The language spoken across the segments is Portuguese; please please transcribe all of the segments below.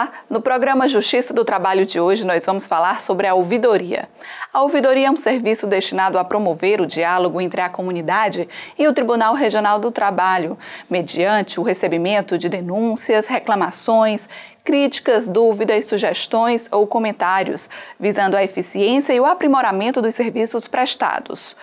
Olá! No programa Justiça do Trabalho de hoje, nós vamos falar sobre a ouvidoria. A ouvidoria é um serviço destinado a promover o diálogo entre a comunidade e o Tribunal Regional do Trabalho, mediante o recebimento de denúncias, reclamações, críticas, dúvidas, sugestões ou comentários, visando a eficiência e o aprimoramento dos serviços prestados.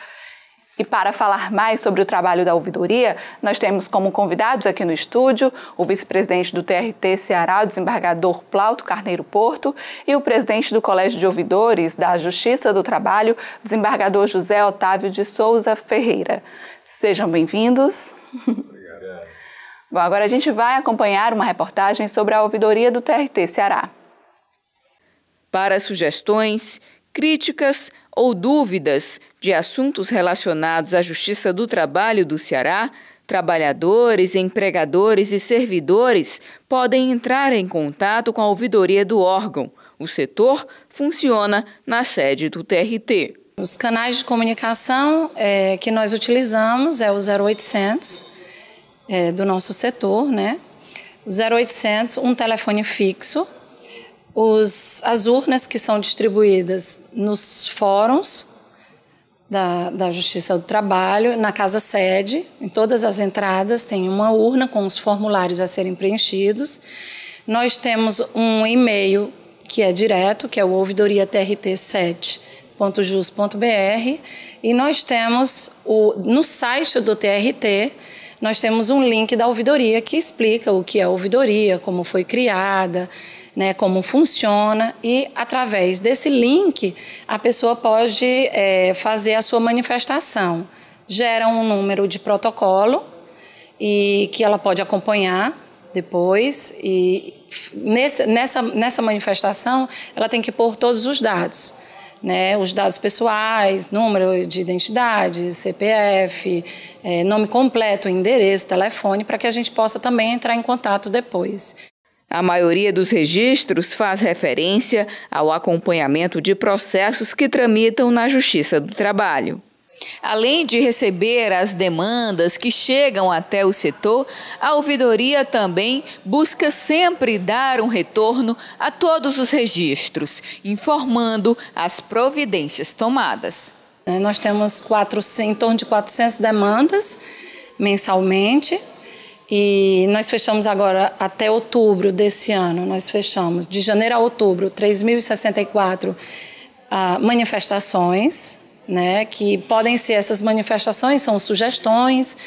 E para falar mais sobre o trabalho da ouvidoria, nós temos como convidados aqui no estúdio o vice-presidente do TRT Ceará, o desembargador Plauto Carneiro Porto, e o presidente do Colégio de Ouvidores da Justiça do Trabalho, desembargador José Otávio de Souza Ferreira. Sejam bem-vindos. Obrigado. Bom, agora a gente vai acompanhar uma reportagem sobre a ouvidoria do TRT Ceará. Para sugestões, críticas ou dúvidas de assuntos relacionados à Justiça do Trabalho do Ceará, trabalhadores, empregadores e servidores podem entrar em contato com a ouvidoria do órgão. O setor funciona na sede do TRT. Os canais de comunicação é, que nós utilizamos é o 0800 é, do nosso setor, né? O 0800, um telefone fixo os, as urnas que são distribuídas nos fóruns da, da Justiça do Trabalho, na casa sede, em todas as entradas tem uma urna com os formulários a serem preenchidos. Nós temos um e-mail que é direto, que é o ouvidoriatrt7.jus.br, e nós temos o, no site do TRT nós temos um link da ouvidoria que explica o que é ouvidoria, como foi criada, né, como funciona e através desse link a pessoa pode é, fazer a sua manifestação. Gera um número de protocolo e que ela pode acompanhar depois e nesse, nessa, nessa manifestação ela tem que pôr todos os dados. Né, os dados pessoais, número de identidade, CPF, é, nome completo, endereço, telefone, para que a gente possa também entrar em contato depois. A maioria dos registros faz referência ao acompanhamento de processos que tramitam na Justiça do Trabalho. Além de receber as demandas que chegam até o setor, a ouvidoria também busca sempre dar um retorno a todos os registros, informando as providências tomadas. É, nós temos em torno de 400 demandas mensalmente e nós fechamos agora até outubro desse ano, nós fechamos de janeiro a outubro 3.064 ah, manifestações, né, que podem ser essas manifestações, são sugestões,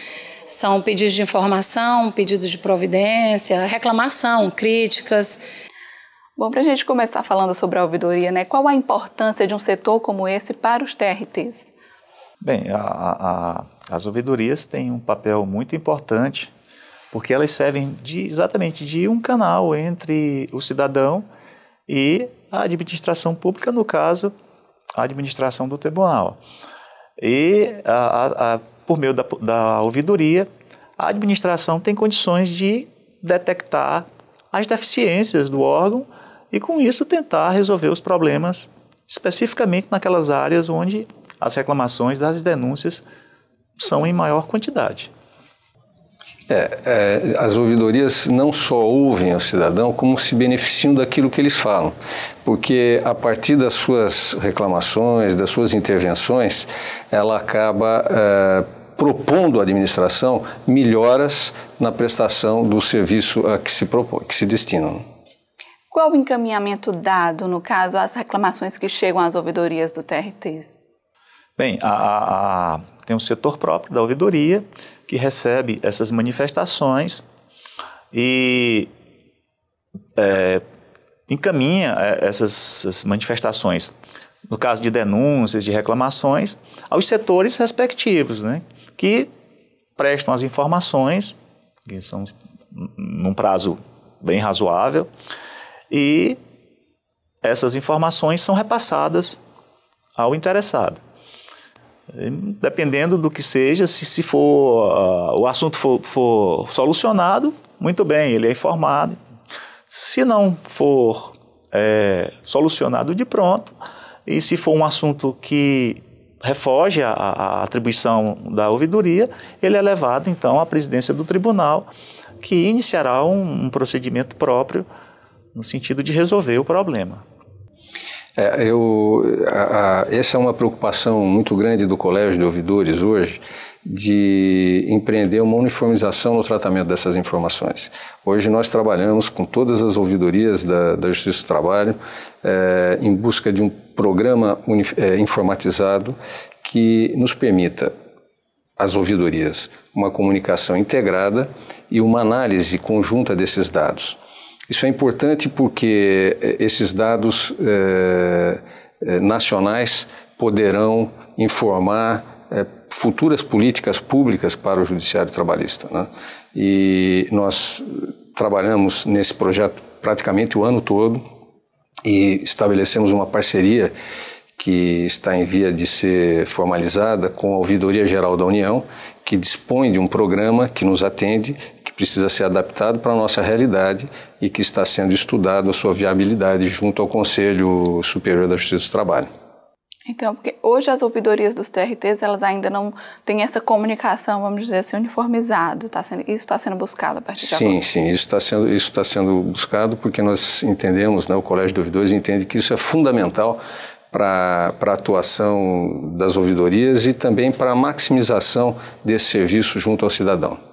são pedidos de informação, pedidos de providência, reclamação, críticas. Bom, para a gente começar falando sobre a ouvidoria, né, qual a importância de um setor como esse para os TRTs? Bem, a, a, as ouvidorias têm um papel muito importante porque elas servem de, exatamente de um canal entre o cidadão e a administração pública, no caso, a administração do tribunal. E, a, a, por meio da, da ouvidoria, a administração tem condições de detectar as deficiências do órgão e, com isso, tentar resolver os problemas especificamente naquelas áreas onde as reclamações das denúncias são em maior quantidade. É, é, as ouvidorias não só ouvem o cidadão, como se beneficiam daquilo que eles falam. Porque a partir das suas reclamações, das suas intervenções, ela acaba é, propondo à administração melhoras na prestação do serviço a que se propõe, que se destinam. Qual o encaminhamento dado, no caso, às reclamações que chegam às ouvidorias do TRT? Bem, a, a, tem um setor próprio da ouvidoria que recebe essas manifestações e é, encaminha é, essas, essas manifestações, no caso de denúncias, de reclamações, aos setores respectivos, né, que prestam as informações, que são num prazo bem razoável, e essas informações são repassadas ao interessado. Dependendo do que seja, se, se for uh, o assunto for, for solucionado, muito bem, ele é informado. Se não for é, solucionado de pronto, e se for um assunto que refoge à, atribuição da ouvidoria, ele é levado então à presidência do tribunal, que iniciará um, um procedimento próprio no sentido de resolver o problema. É, eu, a, a, essa é uma preocupação muito grande do Colégio de Ouvidores hoje, de empreender uma uniformização no tratamento dessas informações. Hoje nós trabalhamos com todas as ouvidorias da, da Justiça do Trabalho é, em busca de um programa uni, é, informatizado que nos permita, às ouvidorias, uma comunicação integrada e uma análise conjunta desses dados. Isso é importante porque é, esses dados é, é, nacionais poderão informar futuras políticas públicas para o judiciário trabalhista. Né? E nós trabalhamos nesse projeto praticamente o ano todo e estabelecemos uma parceria que está em via de ser formalizada com a Ouvidoria Geral da União, que dispõe de um programa que nos atende precisa ser adaptado para a nossa realidade e que está sendo estudado a sua viabilidade junto ao Conselho Superior da Justiça do Trabalho. Então, porque hoje as ouvidorias dos TRTs, elas ainda não têm essa comunicação, vamos dizer assim, uniformizada. Tá sendo, isso está sendo buscado a partir de sim, agora? Sim, sim, isso está sendo, isso tá sendo buscado porque nós entendemos, né, o Colégio de Ouvidores entende que isso é fundamental para a atuação das ouvidorias e também para a maximização desse serviço junto ao cidadão.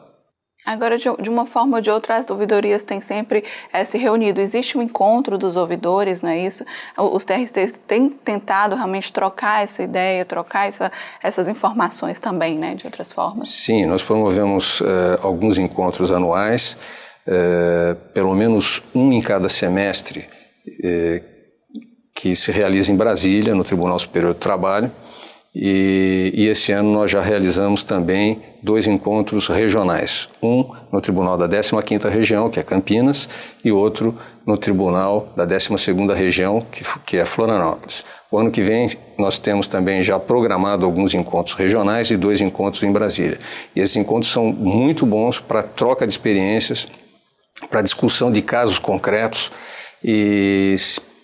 Agora, de, uma forma ou de outra, as ouvidorias têm sempre é, se reunido. Existe um encontro dos ouvidores, não é isso? Os TRTs têm tentado realmente trocar essa ideia, trocar essa, essas informações também, né, de outras formas. Sim, nós promovemos uh, alguns encontros anuais, uh, pelo menos um em cada semestre, uh, que se realiza em Brasília, no Tribunal Superior do Trabalho. E, e, esse ano nós já realizamos também dois encontros regionais, um no Tribunal da 15ª Região, que é Campinas, e outro no Tribunal da 12ª Região, que, que é Florianópolis. O ano que vem nós temos também já programado alguns encontros regionais e dois encontros em Brasília. E esses encontros são muito bons para troca de experiências, para discussão de casos concretos e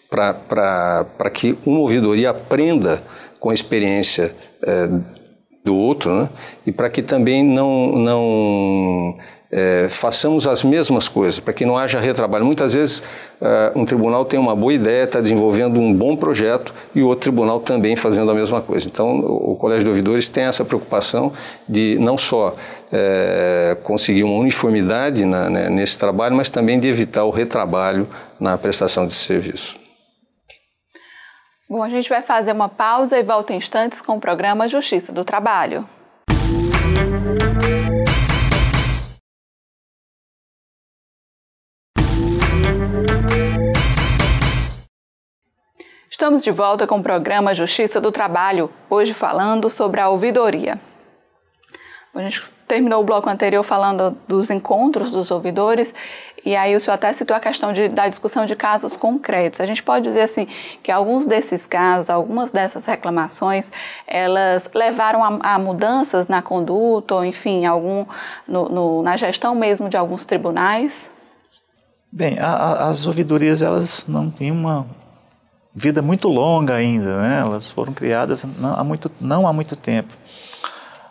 para que uma ouvidoria aprenda com a experiência é, do outro, né? e para que também não, não é, façamos as mesmas coisas, para que não haja retrabalho. Muitas vezes eh, um tribunal tem uma boa ideia, está desenvolvendo um bom projeto e outro tribunal também fazendo a mesma coisa. Então o, o Colégio de Ouvidores tem essa preocupação de não só é, conseguir uma uniformidade na, né, nesse trabalho, mas também de evitar o retrabalho na prestação de serviço. Bom, a gente vai fazer uma pausa e volta em instantes com o programa Justiça do Trabalho. Estamos de volta com o programa Justiça do Trabalho, hoje falando sobre a ouvidoria. A gente terminou o bloco anterior falando dos encontros dos ouvidores, e aí o senhor até citou a questão de, da discussão de casos concretos. A gente pode dizer assim que alguns desses casos, algumas dessas reclamações, elas levaram a, a mudanças na conduta, ou enfim, algum, no, no, na gestão mesmo de alguns tribunais? Bem, a, a, as ouvidorias elas não têm uma vida muito longa ainda, né? Elas foram criadas não há muito, não há muito tempo.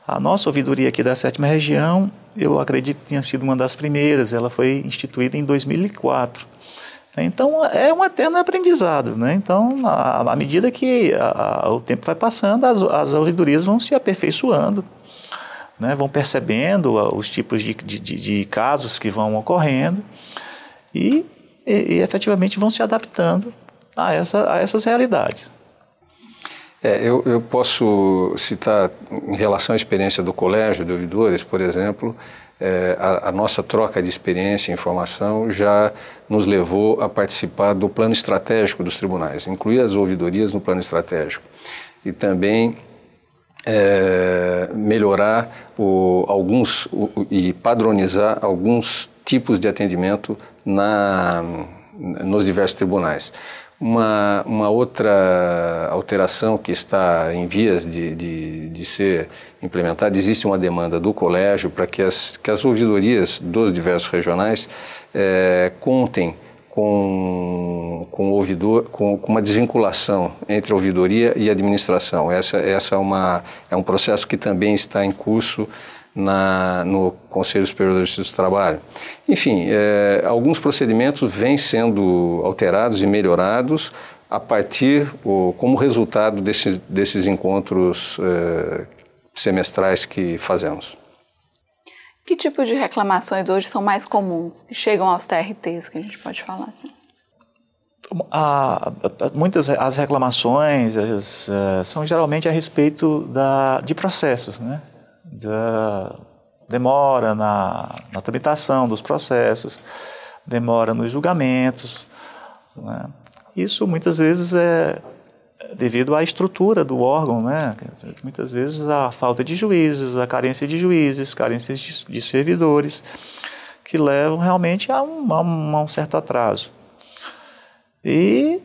A nossa ouvidoria aqui da sétima região, eu acredito que tenha sido uma das primeiras, ela foi instituída em 2004. Então, é um eterno aprendizado. Né? Então, à medida que a, o tempo vai passando, as, as vão se aperfeiçoando, né? vão percebendo os tipos de, de, de casos que vão ocorrendo e, e, e efetivamente vão se adaptando a, essa, a essas realidades. É, eu, eu posso citar, em relação à experiência do colégio de ouvidores, por exemplo, é, a, a, nossa troca de experiência e informação já nos levou a participar do plano estratégico dos tribunais, incluir as ouvidorias no plano estratégico. E também é, melhorar o, alguns o, e padronizar alguns tipos de atendimento na, nos diversos tribunais. Uma, uma outra alteração que está em vias de, de, de ser implementada, existe uma demanda do colégio para que as, que as ouvidorias dos diversos regionais é, contem com, com, ouvidor, com, com, uma desvinculação entre a ouvidoria e a administração. Essa, essa é, uma, é um processo que também está em curso na, no Conselho Superior da Justiça do Trabalho. Enfim, é, alguns procedimentos vêm sendo alterados e melhorados a partir, como resultado desse, desses encontros é, semestrais que fazemos. Que tipo de reclamações hoje são mais comuns e chegam aos TRTs que a gente pode falar? Assim? A, a, muitas as reclamações as, é, são geralmente a respeito da, de processos, né? da demora na, na tramitação dos processos, demora nos julgamentos. Né? Isso muitas vezes é, é devido à estrutura do órgão, né? muitas vezes a falta de juízes, a carência de juízes, carências de, de servidores, que levam realmente a um, a um certo atraso. E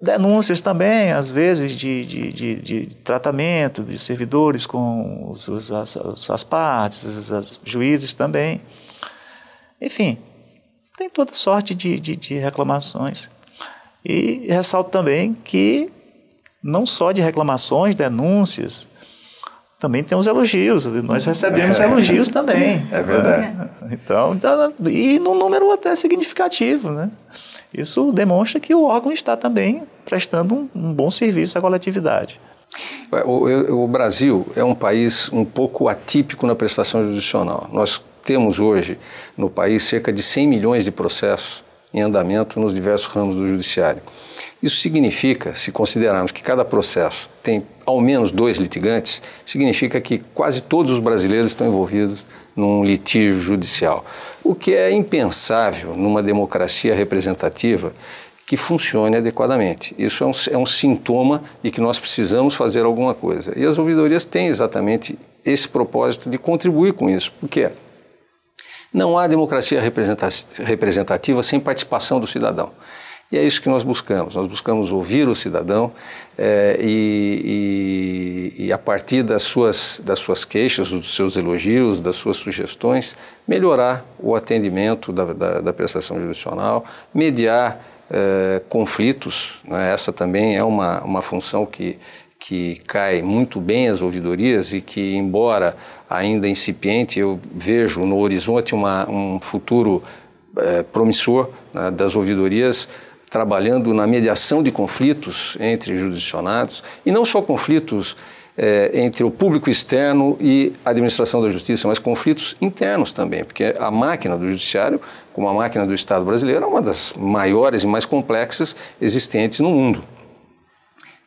denúncias também, às vezes, de, de, de, de tratamento de servidores com os, as, as partes, as, as juízes também. Enfim, tem toda sorte de, de, de, reclamações. E ressalto também que não só de reclamações, denúncias, também tem os elogios. Nós recebemos é, elogios também. É verdade. Então, e num número até significativo, né? Isso demonstra que o órgão está também prestando um, um bom serviço à coletividade. O, o, Brasil é um país um pouco atípico na prestação judicial. Nós temos hoje no país cerca de 100 milhões de processos em andamento nos diversos ramos do judiciário. Isso significa, se considerarmos que cada processo tem ao menos dois litigantes, significa que quase todos os brasileiros estão envolvidos num litígio judicial, o que é impensável numa democracia representativa que funcione adequadamente. Isso é um, é um sintoma de que nós precisamos fazer alguma coisa. E as ouvidorias têm exatamente esse propósito de contribuir com isso. Por quê? Não há democracia representativa sem participação do cidadão. E é isso que nós buscamos. Nós buscamos ouvir o cidadão é, e, e, e, a partir das suas, das suas queixas, dos seus elogios, das suas sugestões, melhorar o atendimento da, da, da prestação jurisdicional, mediar é, conflitos. Né? Essa também é uma, uma função que, que cai muito bem às ouvidorias e que, embora ainda incipiente, eu vejo no horizonte uma, um futuro é, promissor né, das ouvidorias trabalhando na mediação de conflitos entre jurisdicionados, e não só conflitos é, entre o público externo e a administração da justiça, mas conflitos internos também, porque a máquina do judiciário, como a máquina do Estado brasileiro, é uma das maiores e mais complexas existentes no mundo.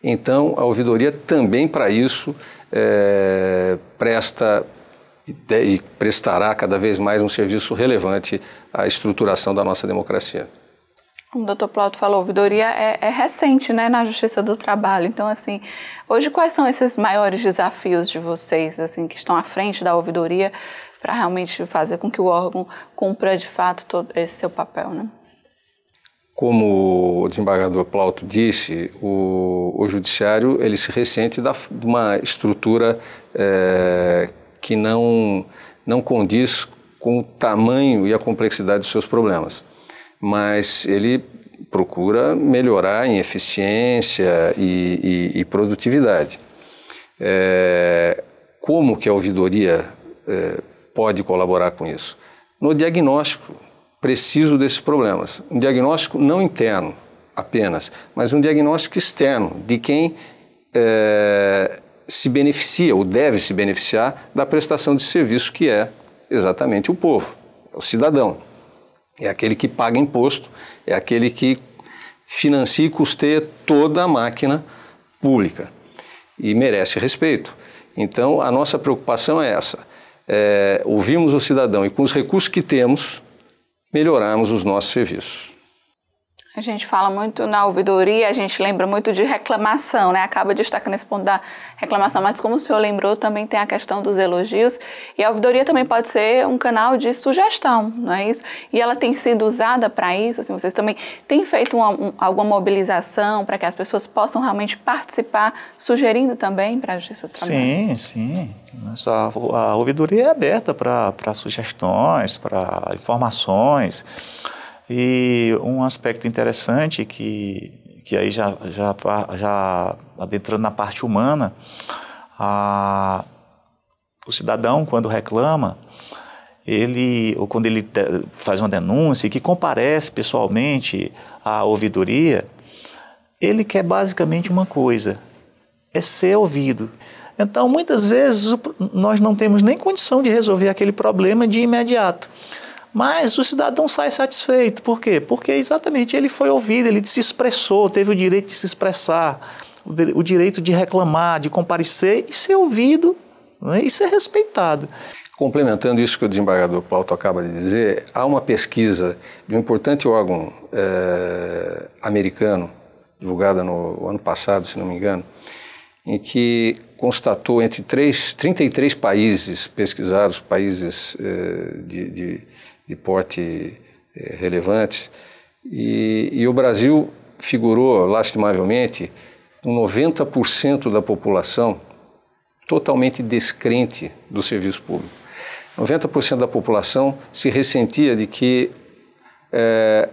Então, a ouvidoria também para isso é, presta e prestará cada vez mais um serviço relevante à estruturação da nossa democracia. Como o doutor Plauto falou, ouvidoria é, é, recente né, na Justiça do Trabalho. Então, assim, hoje quais são esses maiores desafios de vocês, assim, que estão à frente da ouvidoria para realmente fazer com que o órgão cumpra de fato todo esse seu papel, né? Como o desembargador Plauto disse, o, o judiciário ele se ressente da, de uma estrutura é, que não, não condiz com o tamanho e a complexidade dos seus problemas mas ele procura melhorar em eficiência e, e, e produtividade. É, como que a ouvidoria é, pode colaborar com isso? No diagnóstico preciso desses problemas. Um diagnóstico não interno apenas, mas um diagnóstico externo de quem é, se beneficia ou deve se beneficiar da prestação de serviço que é exatamente o povo, é o cidadão. É aquele que paga imposto, é aquele que financia e custeia toda a máquina pública e merece respeito. Então, a nossa preocupação é essa: é, ouvirmos o cidadão e, com os recursos que temos, melhorarmos os nossos serviços. A gente fala muito na ouvidoria, a gente lembra muito de reclamação, né? Acaba destacando esse ponto da reclamação, mas como o senhor lembrou, também tem a questão dos elogios. E a ouvidoria também pode ser um canal de sugestão, não é isso? E ela tem sido usada para isso, assim, vocês também têm feito uma, um, alguma mobilização para que as pessoas possam realmente participar, sugerindo também para a Justiça do Sim, sim. a ouvidoria é aberta para sugestões, para informações. E um aspecto interessante que, que aí já, já, já adentrando na parte humana, a, o cidadão, quando reclama, ele ou quando ele faz uma denúncia que comparece pessoalmente à ouvidoria, ele quer basicamente uma coisa: é ser ouvido. Então, muitas vezes nós não temos nem condição de resolver aquele problema de imediato. Mas o cidadão sai satisfeito. Por quê? Porque exatamente ele foi ouvido, ele se expressou, teve o direito de se expressar, o direito de reclamar, de comparecer e ser ouvido né? e ser respeitado. Complementando isso que o desembargador Plauto acaba de dizer, há uma pesquisa de um importante órgão é, americano, divulgada no ano passado, se não me engano, em que constatou entre três, 33 países pesquisados, países eh, de, de, de, porte eh, relevantes, e, e, o Brasil figurou, lastimavelmente, 90% da população totalmente descrente do serviço público. 90% da população se ressentia de que eh,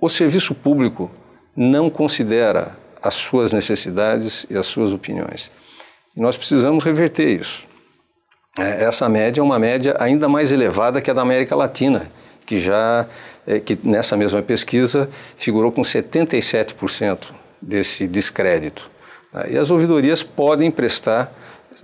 o serviço público não considera as suas necessidades e as suas opiniões. E nós precisamos reverter isso. É, essa média é uma média ainda mais elevada que a da América Latina, que já é, que nessa mesma pesquisa figurou com 77% desse descrédito. Tá? E as ouvidorias podem prestar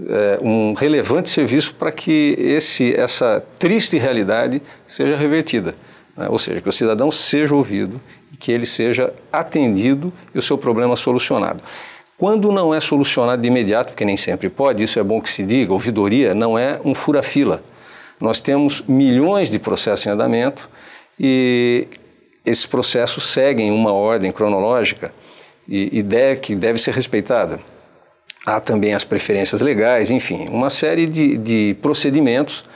é, um relevante serviço para que esse, essa triste realidade seja revertida. Né? Ou seja, que o cidadão seja ouvido, que ele seja atendido e o seu problema solucionado. Quando não é solucionado de imediato, porque nem sempre pode, isso é bom que se diga, ouvidoria não é um fura-fila. Nós temos milhões de processos em andamento e esses processos seguem uma ordem cronológica e, que deve ser respeitada. Há também as preferências legais, enfim, uma série de, de procedimentos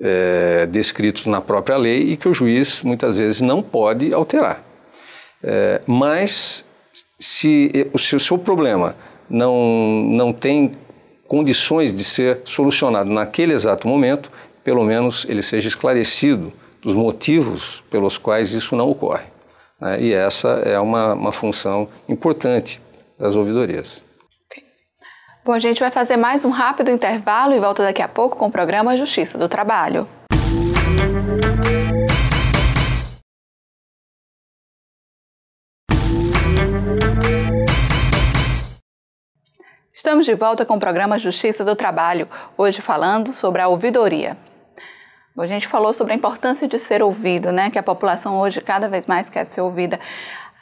é, descritos na própria lei e que o juiz muitas vezes não pode alterar. É, mas se, se eh, o seu problema não, não tem condições de ser solucionado naquele exato momento, pelo menos ele seja esclarecido dos motivos pelos quais isso não ocorre. Né? E essa é uma, uma função importante das ouvidorias. Bom, a gente vai fazer mais um rápido intervalo e volta daqui a pouco com o programa Justiça do Trabalho. Estamos de volta com o programa Justiça do Trabalho, hoje falando sobre a ouvidoria. a gente falou sobre a importância de ser ouvido, né? Que a população hoje cada vez mais quer ser ouvida.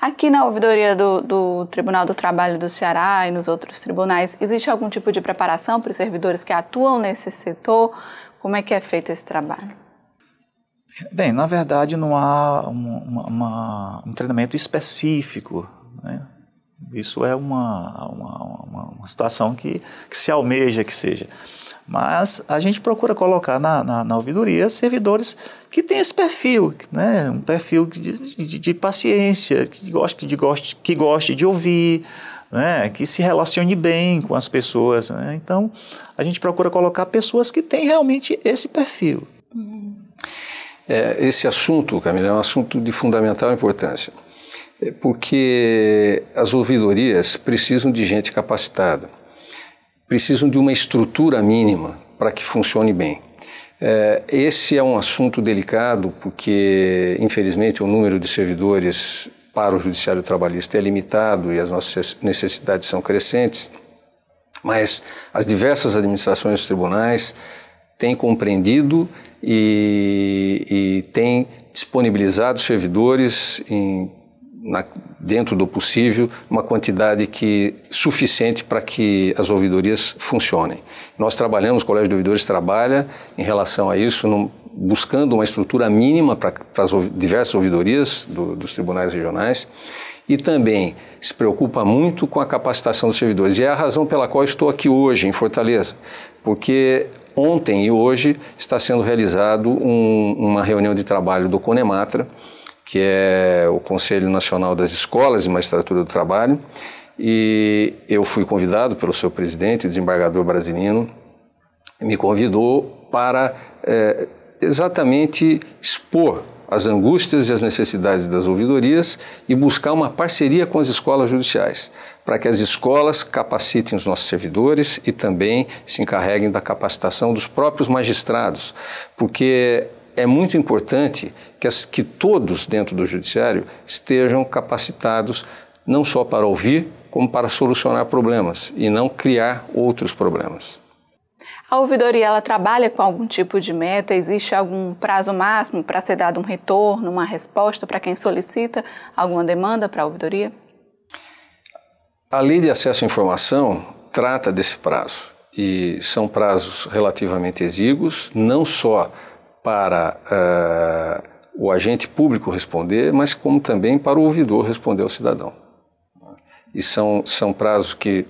Aqui na ouvidoria do, do, Tribunal do Trabalho do Ceará e nos outros tribunais, existe algum tipo de preparação para os servidores que atuam nesse setor? Como é que é feito esse trabalho? Bem, na verdade não há uma, um treinamento específico né, isso é uma, uma, uma, uma situação que, que, se almeja que seja. Mas a gente procura colocar na, na, na ouvidoria servidores que têm esse perfil, né? um perfil de, de, de paciência, que goste, de goste, que goste de ouvir, né? que se relacione bem com as pessoas. Né? Então, a gente procura colocar pessoas que têm realmente esse perfil. Uhum. É, esse assunto, Camila, é um assunto de fundamental importância. É porque as ouvidorias precisam de gente capacitada, precisam de uma estrutura mínima para que funcione bem. É, esse é um assunto delicado porque, infelizmente, o número de servidores para o Judiciário Trabalhista é limitado e as nossas necessidades são crescentes, mas as diversas administrações dos tribunais têm compreendido e, e têm disponibilizado servidores em na, dentro do possível, uma quantidade que suficiente para que as ouvidorias funcionem. Nós trabalhamos, o Colégio de Ouvidores trabalha em relação a isso, num, buscando uma estrutura mínima para as diversas ouvidorias do, dos tribunais regionais e também se preocupa muito com a capacitação dos servidores. E é a razão pela qual estou aqui hoje em Fortaleza, porque ontem e hoje está sendo realizado um, uma reunião de trabalho do Conematra, que é o Conselho Nacional das Escolas de Magistratura do Trabalho, e eu fui convidado pelo seu presidente, desembargador brasileiro, me convidou para é, exatamente expor as angústias e as necessidades das ouvidorias e buscar uma parceria com as escolas judiciais, para que as escolas capacitem os nossos servidores e também se encarreguem da capacitação dos próprios magistrados, porque é muito importante que, as, que todos dentro do judiciário estejam capacitados não só para ouvir, como para solucionar problemas e não criar outros problemas. A ouvidoria ela trabalha com algum tipo de meta? Existe algum prazo máximo para ser dado um retorno, uma resposta para quem solicita alguma demanda para a ouvidoria? A Lei de Acesso à Informação trata desse prazo e são prazos relativamente exíguos, não só para uh, o agente público responder, mas como também para o ouvidor responder ao cidadão. E são, são prazos que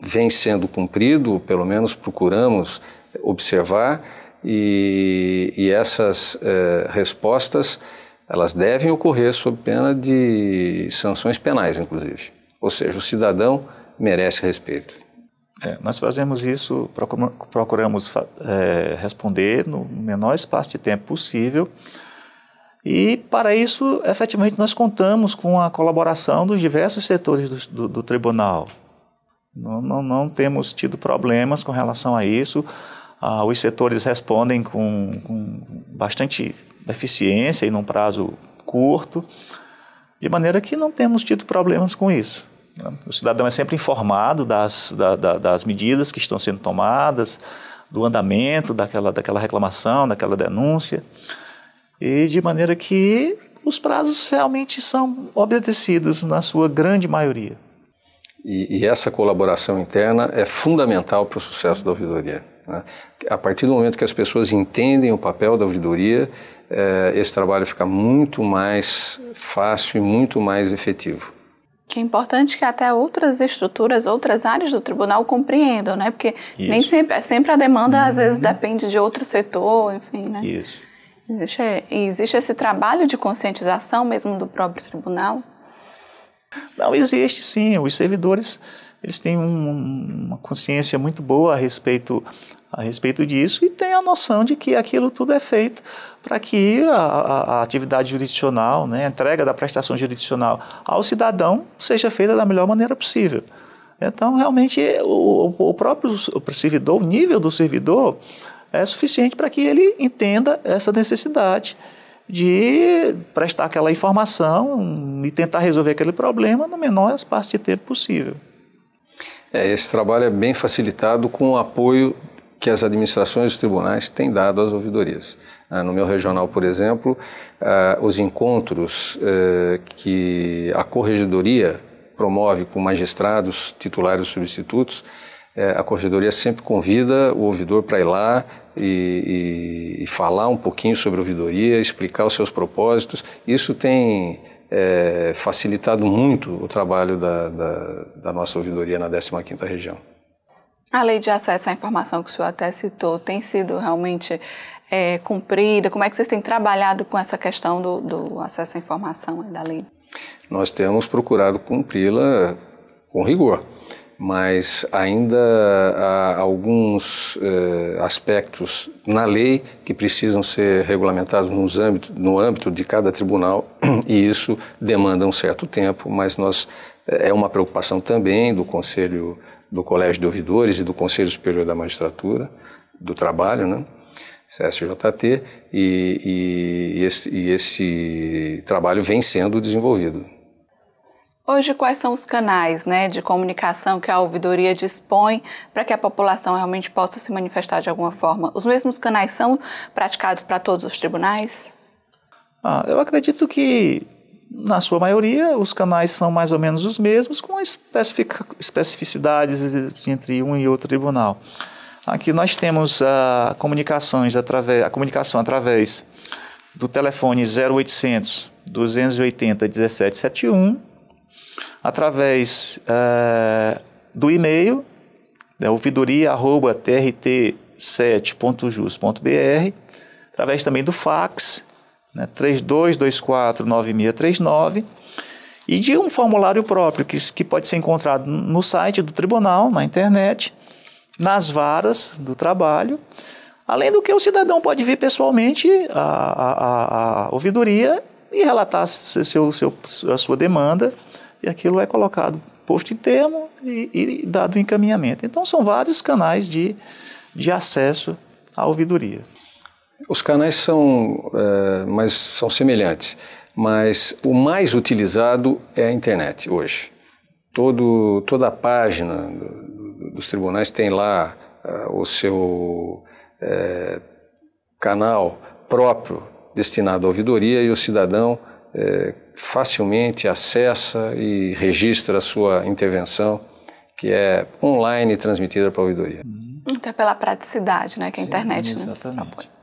vêm sendo cumprido, pelo menos procuramos observar, e, e essas uh, respostas elas devem ocorrer sob pena de sanções penais, inclusive. Ou seja, o cidadão merece respeito. É, nós fazemos isso, procuramos é, responder no menor espaço de tempo possível. E para isso, efetivamente, nós contamos com a colaboração dos diversos setores do, do, do tribunal. Não, não, não, temos tido problemas com relação a isso. Ah, os setores respondem com, com bastante eficiência e num prazo curto, de maneira que não temos tido problemas com isso. Né? O cidadão é sempre informado das, da, da, das medidas que estão sendo tomadas, do andamento daquela, daquela reclamação, daquela denúncia, e de maneira que os prazos realmente são obedecidos na sua grande maioria. E, e essa colaboração interna é fundamental para o sucesso da ouvidoria. Né? A partir do momento que as pessoas entendem o papel da ouvidoria, eh, esse trabalho fica muito mais fácil e muito mais efetivo que é importante que até outras estruturas, outras áreas do tribunal compreendam, né? Porque Isso. nem sempre, é sempre a demanda uhum. às vezes uhum. depende de outro setor, enfim, né? Isso. Existe, é, existe esse trabalho de conscientização mesmo do próprio tribunal? Não, existe sim. Os servidores, eles têm um, uma consciência muito boa a respeito, a respeito disso e têm a noção de que aquilo tudo é feito para que a, a, a, atividade jurisdicional, né, a entrega da prestação jurisdicional ao cidadão seja feita da melhor maneira possível. Então, realmente, o, o próprio servidor, o nível do servidor, é suficiente para que ele entenda essa necessidade de prestar aquela informação e tentar resolver aquele problema no menor espaço de tempo possível. É, esse trabalho é bem facilitado com o apoio que as administrações e os tribunais têm dado às ouvidorias. Ah, no meu regional, por exemplo, ah, os encontros eh, que a corregedoria promove com magistrados, titulares substitutos, eh, a corregedoria sempre convida o ouvidor para ir lá e, e, e, falar um pouquinho sobre a ouvidoria, explicar os seus propósitos. Isso tem é, facilitado muito o trabalho da, da, da nossa ouvidoria na 15ª região. A lei de acesso à informação que o senhor até citou tem sido realmente é, cumprida? Como é que vocês têm trabalhado com essa questão do, do acesso à informação e da lei? Nós temos procurado cumpri-la com rigor, mas ainda há alguns é, aspectos na lei que precisam ser regulamentados nos âmbito, no âmbito de cada tribunal e isso demanda um certo tempo, mas nós é, é uma preocupação também do Conselho do Colégio de Ouvidores e do Conselho Superior da Magistratura, do Trabalho, né? CSJT, e, e, esse, e esse trabalho vem sendo desenvolvido. Hoje, quais são os canais né, de comunicação que a ouvidoria dispõe para que a população realmente possa se manifestar de alguma forma? Os mesmos canais são praticados para todos os tribunais? Ah, eu acredito que na sua maioria, os canais são mais ou menos os mesmos, com especificidades entre um e outro tribunal. Aqui nós temos a, ah, comunicações através, a comunicação através do telefone 0800 280 1771, através ah, do e-mail, é, né, ouvidoria.trt7.jus.br, através também do fax né, 32249639, e de um formulário próprio que, que pode ser encontrado no site do tribunal, na internet, nas varas do trabalho, além do que o cidadão pode vir pessoalmente à, à, à ouvidoria e relatar seu, seu, a sua demanda, e aquilo é colocado posto em termo e, e dado o encaminhamento. Então, são vários canais de, de acesso à ouvidoria. Os canais são, é, mas são semelhantes, mas o mais utilizado é a internet hoje. Todo, toda a página do, dos tribunais tem lá uh, o seu é, canal próprio destinado à ouvidoria e o cidadão é, facilmente acessa e registra a sua intervenção, que é online transmitida para a ouvidoria. Hum. Até pela praticidade né, que a Sim, internet né, exatamente. Né, propõe.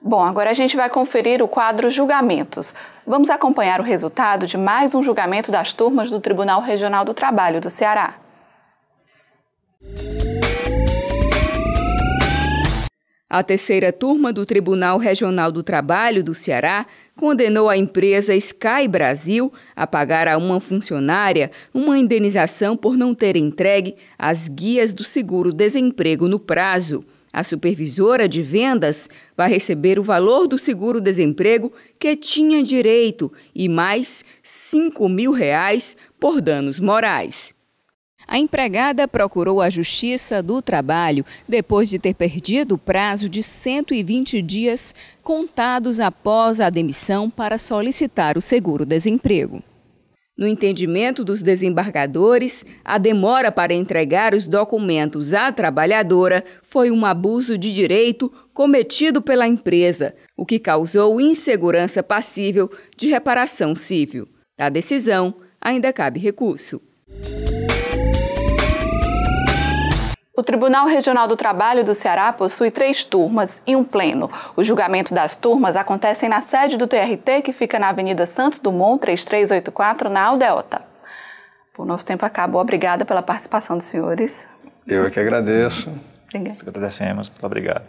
Bom, agora a gente vai conferir o quadro Julgamentos. Vamos acompanhar o resultado de mais um julgamento das turmas do Tribunal Regional do Trabalho do Ceará. A terceira turma do Tribunal Regional do Trabalho do Ceará condenou a empresa Sky Brasil a pagar a uma funcionária uma indenização por não ter entregue as guias do seguro-desemprego no prazo. A supervisora de vendas vai receber o valor do seguro-desemprego que tinha direito e mais R$ mil reais por danos morais. A empregada procurou a Justiça do Trabalho depois de ter perdido o prazo de 120 dias contados após a demissão para solicitar o seguro-desemprego. No entendimento dos desembargadores, a demora para entregar os documentos à trabalhadora foi um abuso de direito cometido pela empresa, o que causou insegurança passível de reparação civil. Da decisão, ainda cabe recurso. O Tribunal Regional do Trabalho do Ceará possui três turmas e um pleno. O julgamento das turmas acontece na sede do TRT, que fica na Avenida Santos Dumont, 3384, na Aldeota. O nosso tempo acabou. Obrigada pela participação dos senhores. Eu é que agradeço. Obrigada. Agradecemos. Muito obrigado.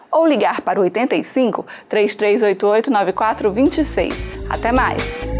ou ligar para o 85 3388 9426. Até mais!